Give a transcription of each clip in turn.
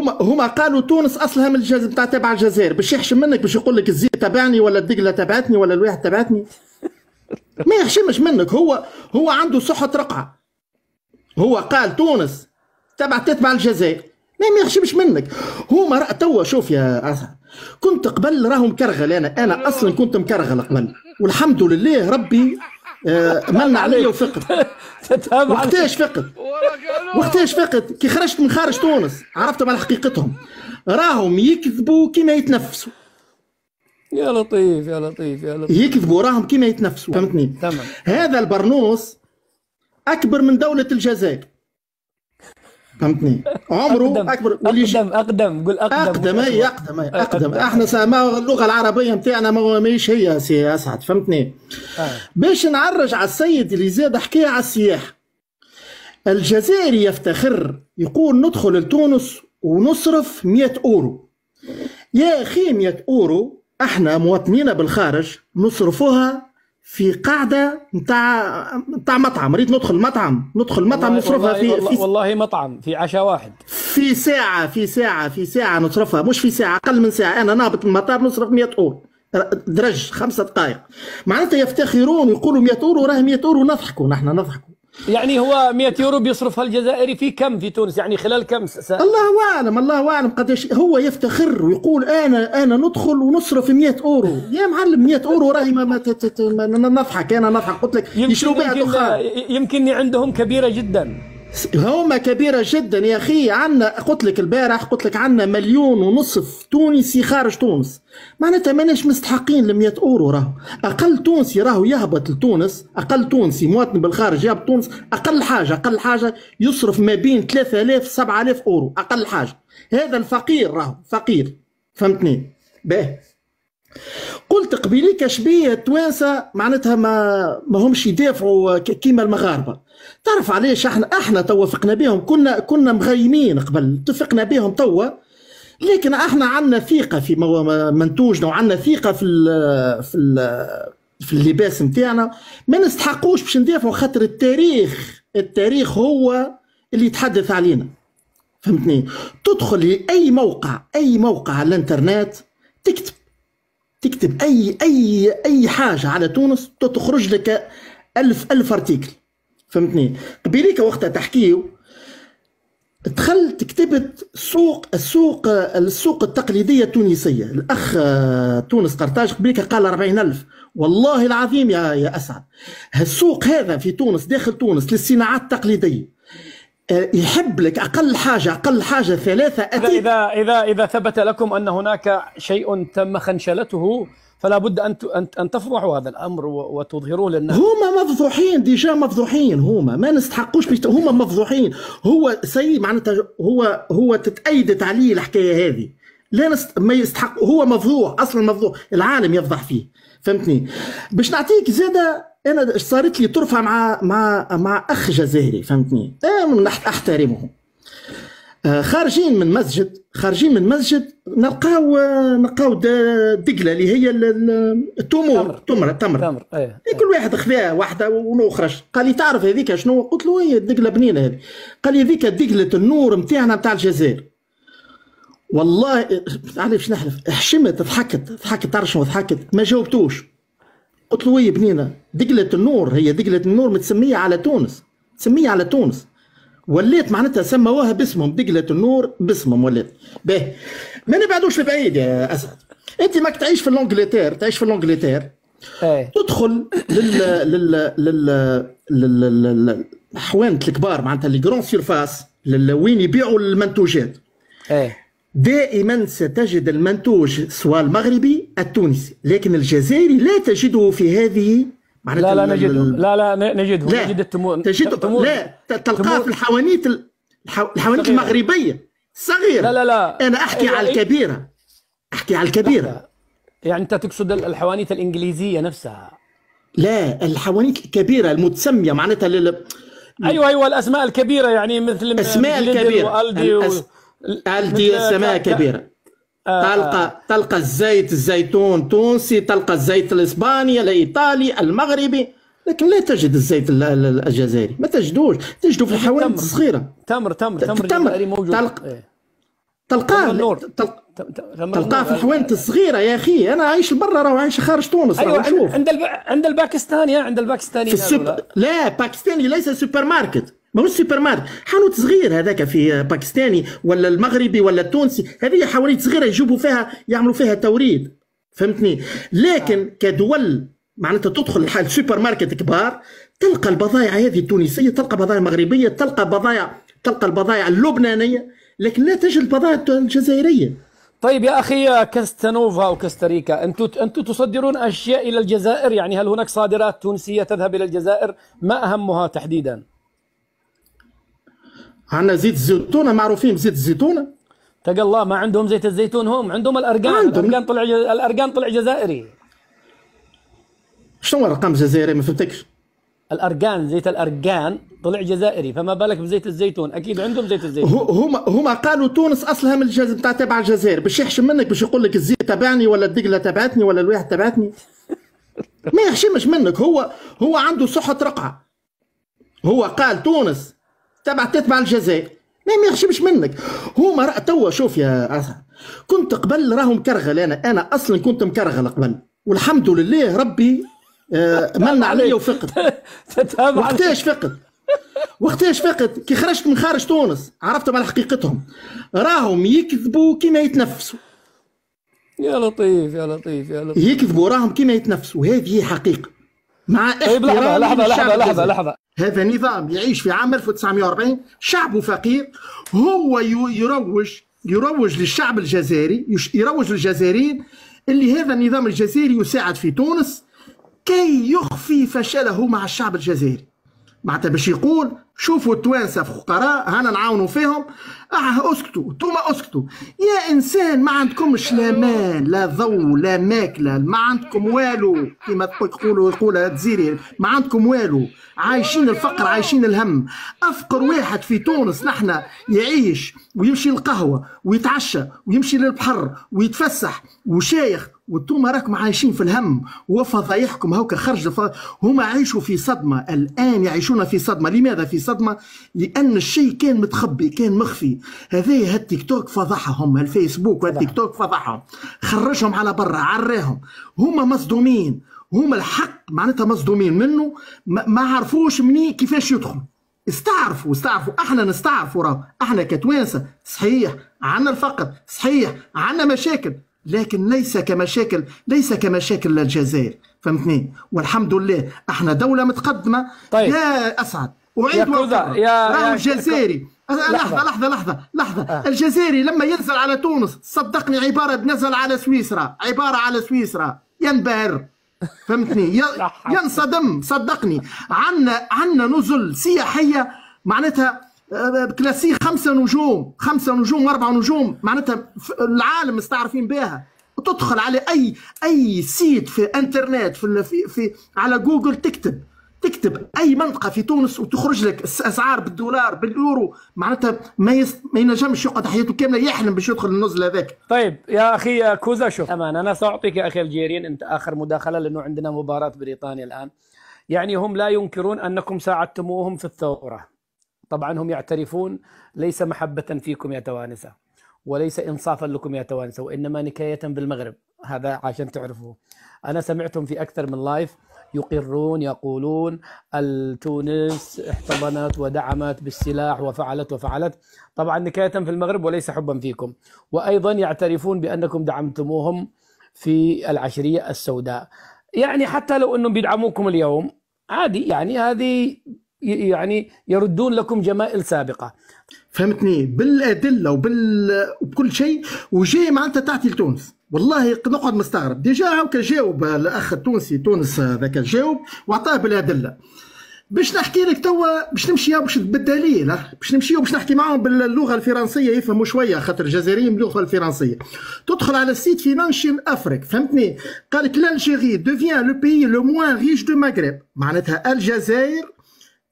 هما هما قالوا تونس اصلها من الجزائر بتاع تبع الجزائر باش يحشم منك باش يقول لك الزيت تبعني ولا الدقله تبعتني ولا الواحد تبعتني ما يحشمش منك هو هو عنده صحة رقعة هو قال تونس تبع تتبع الجزائر ما يحشمش منك هما توا شوف يا أسعد كنت قبل راهم كرغل انا انا اصلا كنت مكرغل قبل والحمد لله ربي آه، ملنا عليه وفقد وقتاش فقد وقتاش فقد كي خرجت من خارج تونس عرفتهم على حقيقتهم راهم يكذبوا كما يتنفسوا يا لطيف يا لطيف يا لطيف يكذبوا راهم كيما يتنفسوا فهمتني تمام هذا البرنوس اكبر من دوله الجزائر فهمتني عمره اكبر واللي اقدم اقدم قول اقدم اقدم اي اقدم اي إيه، اقدم, أقدم. احنا ما اللغه العربيه نتاعنا ما ماهيش هي سي اسعد فهمتني آه. باش نعرج على السيد اللي زاد حكايه على السياحه الجزائري يفتخر يقول ندخل لتونس ونصرف 100 اورو يا اخي 100 اورو احنا مواطنين بالخارج نصرفوها في قاعده نتاع نتاع مطعم ريت ندخل مطعم ندخل مطعم نصرفها في والله, في والله مطعم في عشاء واحد في ساعه في ساعه في ساعه نصرفها مش في ساعه اقل من ساعه انا نهبط المطار نصرف 100 اورو درج خمسة دقائق معناتها يفتخرون يقولوا 100 اورو راه 100 اورو نضحكوا نحن نضحكوا يعني هو 100 يورو بيصرفها الجزائري في كم في تونس يعني خلال كم س... الله اعلم الله اعلم قد يش... هو يفتخر ويقول انا انا ندخل ونصرف 100 اورو يا معلم 100 اورو راهي ما, ما, ت... ما نضحك انا نضحك قلت لك يشربوا بها يمكن, يمكن عندهم كبيره جدا هما كبيرة جدا يا أخي عنا قلت لك البارح قلت لك عنا مليون ونصف تونسي خارج تونس معناتها ماناش مستحقين ل 100 أورو راهو أقل تونسي راهو يهبط لتونس أقل تونسي مواطن بالخارج يهبط تونس أقل حاجة أقل حاجة يصرف ما بين 3000 7000 أورو أقل حاجة هذا الفقير راهو فقير فهمتني باهي قلت قبيلي كشبيه التوانسه معناتها ما ما همش يدافعوا كيما المغاربه تعرف علاش احنا احنا توافقنا بهم كنا كنا مغيمين قبل اتفقنا بهم توا لكن احنا عندنا ثقه في منتوجنا وعندنا ثقه في الـ في الـ في اللباس نتاعنا ما نستحقوش باش ندافعوا خاطر التاريخ التاريخ هو اللي يتحدث علينا فهمتني تدخل لاي موقع اي موقع على الانترنت تكتب تكتب اي اي اي حاجه على تونس تخرج لك ألف ألف ارتيكل فهمتني قبيليك وقتها تحكيو دخلت كتبت سوق السوق السوق التقليديه التونسيه الاخ تونس قرطاج قبيلك قال 40000 والله العظيم يا يا اسعد السوق هذا في تونس داخل تونس للصناعات التقليديه يحب لك اقل حاجه اقل حاجه ثلاثه أتي اذا اذا اذا ثبت لكم ان هناك شيء تم خنشلته فلا بد ان ان تفضحوا هذا الامر وتظهروه للناس هما مفضوحين ديجا مفضوحين هما ما نستحقوش هما مفضوحين هو سي معناتها هو هو تتأيدت عليه الحكايه هذه لا نست... ما يستحق هو مفضوح اصلا مفضوح العالم يفضح فيه فهمتني باش نعطيك زاده انا صارت لي طرفه مع مع مع اخ جزائري فهمتني احترمه آه، خارجين من مسجد خارجين من مسجد نلقاو آه، نلقاو دقله اللي هي التمور التمر التمر تمر. إيه،, إيه. أيه. كل واحد خذاها واحده ونخرج قال لي تعرف هذيك شنو قلت له هي إيه، الدقله بنينه هذه قال لي هذيك دقله النور نتاعنا نتاع الجزائر والله آه، عارف شنو نحلف حشمت ضحكت ضحكت تعرف شنو ضحكت ما جاوبتوش قلت له يا بنينه دقلة النور هي دقلة النور متسميه على تونس تسميه على تونس وليت معناتها سموها باسمهم دقلة النور باسمهم وليت باهي ما نبعدوش بعيد يا اسعد انت ماك تعيش في لونجلتير تعيش في لونجلتير إيه. تدخل لل لل لل لل الحوانت الكبار معناتها لي جرون سيرفاس وين يبيعوا المنتوجات إيه. دائما ستجد المنتوج سواء المغربي التونسي لكن الجزائري لا تجده في هذه لا لا نجده لا لا نجده لا نجد التمور تجده تمور لا تلقاه في الحوانيت الحوانيت صغيرة. المغربيه صغيره لا لا لا انا احكي إيه على إيه. الكبيره احكي على الكبيره لا. يعني انت تقصد الحوانيت الانجليزيه نفسها لا الحوانيت الكبيره المتسميه معناتها لل... ايوه ايوه الاسماء الكبيره يعني مثل اسماء الكبيره والدي و... الجيل السماء كبيره آه، آه. تلقى تلقى الزيت الزيتون تونسي تلقى الزيت الاسباني الايطالي المغربي لكن لا تجد الزيت الجزائري ما تجدوش تجده في الحوانت الصغيره تمر تمر تمر الجزائري موجود تلقى إيه. تلقاه تلقاه في الحوانت الصغيره يا اخي انا عايش برا راهو عايش خارج تونس أيوة عند الب... عند الباكستاني عند الباكستاني في لا باكستاني ليس سوبر ماركت ماهوش سوبر ماركت حانوت صغير هذاك في باكستاني ولا المغربي ولا التونسي هذه حوانيت صغيره يجيبوا فيها يعملوا فيها توريد فهمتني لكن آه. كدول معناتها تدخل الحال سوبر ماركت كبار تلقى البضائع هذه التونسيه تلقى بضائع مغربيه تلقى بضائع تلقى البضائع اللبنانيه لكن لا تجد البضائع الجزائريه طيب يا اخي كاستانوفا وكاستاريكا انتم انتم تصدرون اشياء الى الجزائر يعني هل هناك صادرات تونسيه تذهب الى الجزائر ما اهمها تحديدا عندنا زيت الزيتون معروفين بزيت الزيتون تقى الله ما عندهم زيت الزيتون هم عندهم الارقام عندهم. الارقام طلع الارقام طلع جزائري شنو الارقام الجزائري ما فهمتكش الارقام زيت الارقام طلع جزائري فما بالك بزيت الزيتون اكيد عندهم زيت الزيتون هما هما قالوا تونس اصلها من الجزائر بتاع تبع الجزائر باش يحشم منك باش يقول لك الزيت تبعني ولا الدقله تبعتني ولا الواحد تبعتني ما يحشمش منك هو هو عنده صحه رقعه هو قال تونس تبع تتبع الجزائر ما يخشمش منك هما رأى توا شوف يا أثر كنت قبل راهم مكرغل انا انا اصلا كنت مكرغل قبل والحمد لله ربي آه، من علي وفقد وقتاش فقد وقتاش فقد كي خرجت من خارج تونس عرفتهم على حقيقتهم راهم يكذبوا كما يتنفسوا يا لطيف يا لطيف يا لطيف يكذبوا راهم كما يتنفسوا وهذه هي حقيقه مع طيب لحظه لحظه لحظه لحظه لحظه هذا نظام يعيش في عام 1940 شعبه فقير هو يروج يروج للشعب الجزائري يروج للجزائريين اللي هذا النظام الجزائري يساعد في تونس كي يخفي فشله مع الشعب الجزائري معناتها باش يقول شوفوا التوانسه فقراء هانا نعاونوا فيهم اه اسكتوا توما اسكتوا يا انسان ما عندكمش لا مال لا ضوء لا ماكله ما عندكم والو كما تقولوا يقولها تزيري ما عندكم والو عايشين الفقر عايشين الهم افقر واحد في تونس نحن يعيش ويمشي القهوه ويتعشى ويمشي للبحر ويتفسح وشايخ وانتم راكم عايشين في الهم وفضايحكم هوكا خرج هما عايشوا في صدمه الان يعيشون في صدمه لماذا في صدمة صدمه لان الشيء كان متخبي كان مخفي هذايا هالتيك توك فضحهم هالفيسبوك والتيك توك فضحهم خرجهم على برا عراهم هما مصدومين هما الحق معناتها مصدومين منه ما, عرفوش مني كيفاش يدخل استعرفوا استعرفوا احنا نستعرفوا راه احنا كتوانسه صحيح عنا الفقر صحيح عنا مشاكل لكن ليس كمشاكل ليس كمشاكل الجزائر فهمتني والحمد لله احنا دوله متقدمه طيب. يا اسعد وعيد راهو الجزائري أه، لحظة لحظة لحظة لحظة آه. الجزائري لما ينزل على تونس صدقني عبارة نزل على سويسرا عبارة على سويسرا ينبهر فهمتني ينصدم صدقني عنا عنا نزل سياحية معناتها آه، كلاسي خمسة نجوم خمسة نجوم وأربعة نجوم معناتها العالم مستعرفين بها تدخل على أي أي سيت في انترنت في, في, في على جوجل تكتب تكتب اي منطقه في تونس وتخرج لك اسعار بالدولار باليورو معناتها ما يس... ما ينجمش يقعد حياته كامله يحلم باش يدخل النزله هذاك. طيب يا اخي كوزا شوف امان انا ساعطيك يا اخي الجيرين انت اخر مداخله لانه عندنا مباراه بريطانيا الان. يعني هم لا ينكرون انكم ساعدتموهم في الثوره. طبعا هم يعترفون ليس محبه فيكم يا توانسه وليس انصافا لكم يا توانسه وانما نكايه بالمغرب هذا عشان تعرفوه. انا سمعتهم في اكثر من لايف يقرون يقولون التونس احتضنت ودعمت بالسلاح وفعلت وفعلت طبعا نكاية في المغرب وليس حبا فيكم وأيضا يعترفون بأنكم دعمتموهم في العشرية السوداء يعني حتى لو أنهم بيدعموكم اليوم عادي يعني هذه يعني يردون لكم جمائل سابقه فهمتني بالادله وبال وبكل شيء وجاي معناتها تعطي لتونس والله نقعد مستغرب ديجا هاكا جاوب الاخ التونسي تونس ذاك جاوب واعطاه بالادله باش نحكي لك توا باش نمشي باش بالدليل باش نمشي باش نحكي معاهم باللغه الفرنسيه يفهموا شويه خاطر الجزائريين باللغه الفرنسيه تدخل على السيت فينانشيال افريك فهمتني قالك الجيري دوفيان لو بيي لو موان ريش دو ماغريب معناتها الجزائر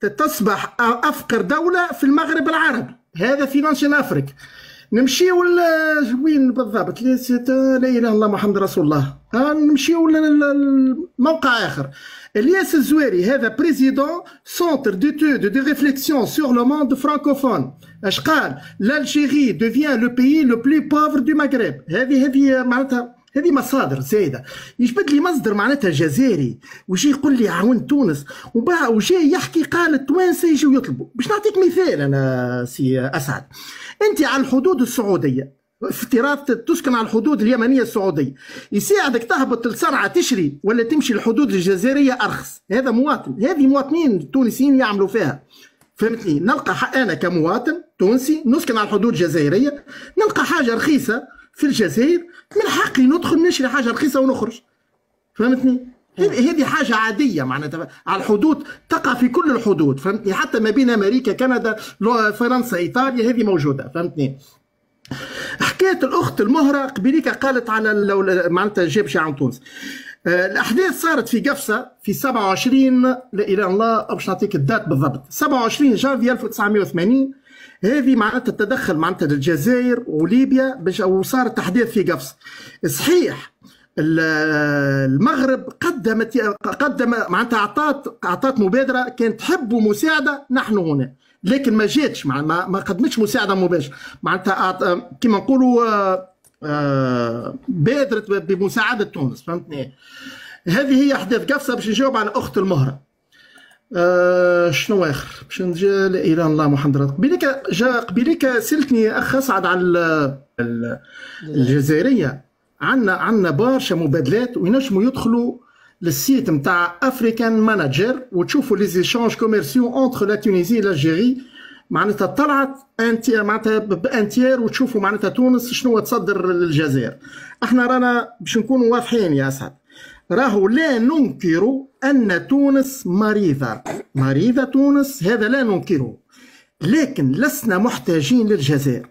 تصبح افقر دوله في المغرب العربي هذا في لانشين افريك نمشيو وين بالضبط لا اله الا الله محمد رسول الله نمشيو لموقع اخر الياس الزويري هذا بريزيدون سونتر تو دو ريفليكسيون سور لو موند فرانكوفون اش قال لالجيري دوفيان لو بيي لو بلو بوفر دو مغرب هذه هذه معناتها هذه مصادر زايده يجبد لي مصدر معناتها جزائري ويجي يقول لي عاون تونس وجاي يحكي قال التوانسه يجيو يطلبوا باش نعطيك مثال انا سي اسعد انت على الحدود السعوديه افتراض تسكن على الحدود اليمنيه السعوديه يساعدك تهبط لصنعاء تشري ولا تمشي الحدود الجزائريه ارخص هذا مواطن هذه مواطنين تونسيين يعملوا فيها فهمتني نلقى انا كمواطن تونسي نسكن على الحدود الجزائريه نلقى حاجه رخيصه في الجزائر من حقي ندخل نشري حاجه رخيصه ونخرج فهمتني آه. هذه حاجة عادية معناتها على الحدود تقع في كل الحدود فهمتني حتى ما بين أمريكا كندا فرنسا إيطاليا هذه موجودة فهمتني حكاية الأخت المهرة قبيليكا قالت على معناتها جاب عن تونس آه، الاحداث صارت في قفصه في 27 لا اله الا الله باش نعطيك الدات بالضبط 27 جانفي 1980 هذه معناتها التدخل معناتها للجزائر وليبيا باش وصارت احداث في قفص صحيح المغرب قدمت قدم معناتها اعطت اعطت مبادره كانت تحب مساعده نحن هنا لكن ما جاتش ما قدمتش مساعده مباشره معناتها كما نقولوا آه، آه، بقدرت بمساعده تونس فهمتني هذه هي احداث قفصه باش نجاوب على اخت المهره آه شنو اخر باش نجي لا اله الا الله محمد رسول قبيلك جا قبيلك سالتني اخ اسعد على الجزائريه عندنا عندنا برشا مبادلات وينجموا يدخلوا للسيت نتاع افريكان مانجر وتشوفوا لي كوميرسيون كوميرسيو اونتر لا تونيزي والجيري معناتها طلعت انتي معناتها بانتيار وتشوفوا معناتها تونس شنو تصدر للجزائر احنا رانا باش نكونوا واضحين يا اسعد راهو لا ننكر ان تونس مريضه مريضه تونس هذا لا ننكره لكن لسنا محتاجين للجزائر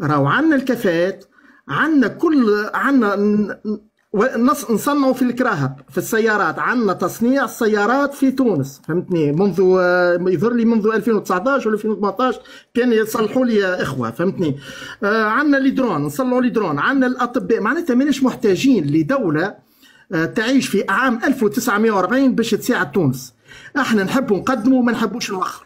راهو عندنا الكفاءات عندنا كل عندنا نصنعوا في الكراهب في السيارات عندنا تصنيع سيارات في تونس فهمتني منذ آه، يظهر لي منذ 2019 ولا 2018 كان يصلحوا لي اخوه فهمتني آه، عندنا لي درون نصنعوا لي درون عندنا الاطباء معناتها ماناش محتاجين لدوله آه، تعيش في عام 1940 باش تساعد تونس احنا نحبوا نقدموا ما نحبوش نوخر